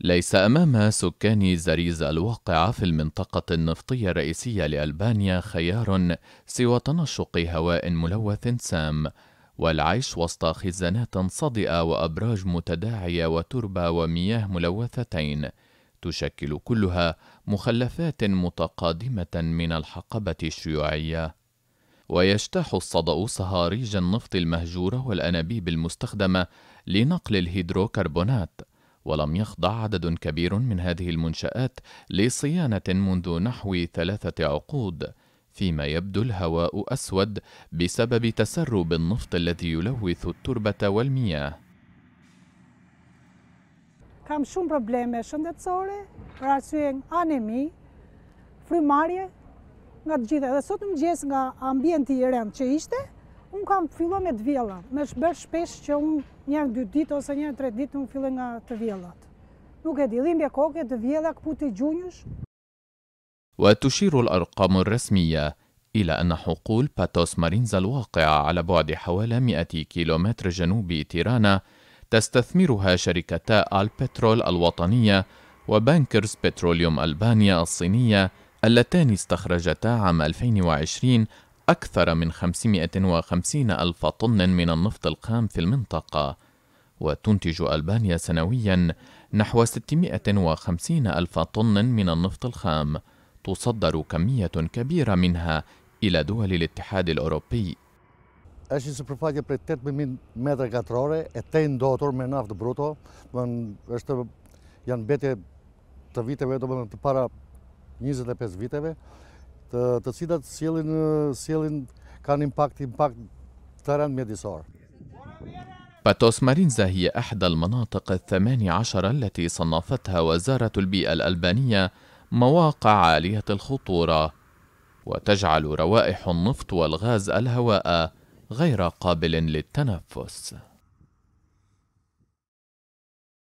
ليس أمام سكان زريز الواقعة في المنطقة النفطية الرئيسية لألبانيا خيار سوى تنشق هواء ملوث سام والعيش وسط خزانات صدئة وأبراج متداعية وتربة ومياه ملوثتين تشكل كلها مخلفات متقادمة من الحقبة الشيوعية ويجتاح الصدأ صهاريج النفط المهجورة والأنابيب المستخدمة لنقل الهيدروكربونات ولم يخضع عدد كبير من هذه المنشآت لصيانة منذ نحو ثلاثة عقود، فيما يبدو الهواء أسود بسبب تسرب النفط الذي يلوث التربة والمياه. kam shumë probleme shëndetësore, për arsye anemi, frymarrje, nga të gjitha. Dhe sot mëngjes nga ambienti i rënd që ishte, Unë kam fillon me të vjella, me shbërë shpesh që unë njërë dy ditë ose njërë tre ditë unë fillon nga të vjellat. Nuk e dilimbe koke të vjella këputi gjunjësh. وتشير الأرقام الرسمية إلى أن حقول باتوس مارينزا الواقعة على بعد حوالي 100 كيلومتر جنوب تيرانا تستثمرها شركتا البترول الوطنية وبانكرز بتروليوم ألبانيا الصينية اللتان استخرجتا عام 2020 أكثر من 550 ألف طن من النفط الخام في المنطقة وتنتج ألبانيا سنويا نحو 650 ألف طن من النفط الخام تصدر كمية كبيرة منها إلى دول الاتحاد الأوروبي Është një përfaqje për 18.000 metra katrore e te ndotur me naftë bruto, është janë betje të viteve, do të para 25 e viteve, të, të cilat sjellin sjellin kanë impakt impakt rënd mjedisor. باتوس مارينزا هي إحدى المناطق الثماني عشر التي صنفتها وزارة البيئة الألبانية مواقع عالية الخطورة وتجعل روائح النفط والغاز الهواء غير قابل للتنفس